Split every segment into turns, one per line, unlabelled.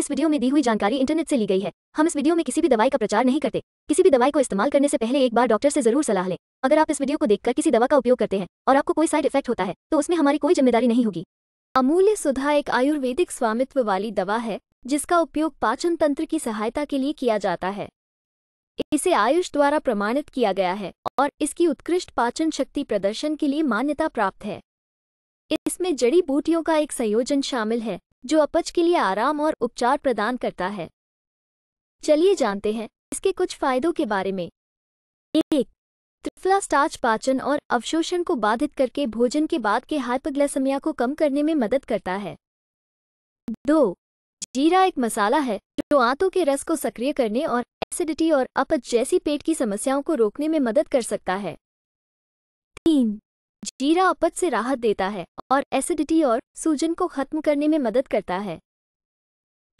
इस वीडियो में दी हुई जानकारी इंटरनेट से ली गई है हम इस वीडियो में किसी भी दवाई का प्रचार नहीं करते किसी भी दवाई को इस्तेमाल करने से पहले एक बार डॉक्टर से जरूर सलाह लें अगर आप इस वीडियो को देखकर किसी दवा का उपयोग करते हैं और आपको कोई साइड इफेक्ट होता है तो उसमें हमारी कोई जिम्मेदारी नहीं होगी अमूल्य सुधा एक आयुर्वेदिक स्वामित्व वाली दवा है जिसका उपयोग पाचन तंत्र की सहायता के लिए किया जाता है इसे आयुष द्वारा प्रमाणित किया गया है और इसकी उत्कृष्ट पाचन शक्ति प्रदर्शन के लिए मान्यता प्राप्त है इसमें जड़ी बूटियों का एक संयोजन शामिल है जो अपच के लिए आराम और उपचार प्रदान करता है चलिए जानते हैं इसके कुछ फायदों के बारे में एक त्रिफला स्टार्च पाचन और अवशोषण को बाधित करके भोजन के बाद के हाइपग्लासमिया को कम करने में मदद करता है दो जीरा एक मसाला है जो आंतों के रस को सक्रिय करने और एसिडिटी और अपच जैसी पेट की समस्याओं को रोकने में मदद कर सकता है जीरा अपच से राहत देता है और एसिडिटी और सूजन को खत्म करने में मदद करता है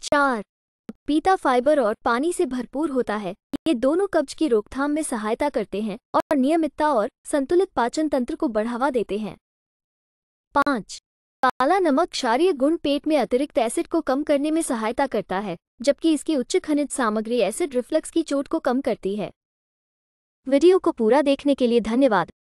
चार पपीता फाइबर और पानी से भरपूर होता है ये दोनों कब्ज की रोकथाम में सहायता करते हैं और नियमितता और संतुलित पाचन तंत्र को बढ़ावा देते हैं पाँच काला नमक क्षारीय गुण पेट में अतिरिक्त एसिड को कम करने में सहायता करता है जबकि इसकी उच्च खनिज सामग्री एसिड रिफ्लक्स की चोट को कम करती है वीडियो को पूरा देखने के लिए धन्यवाद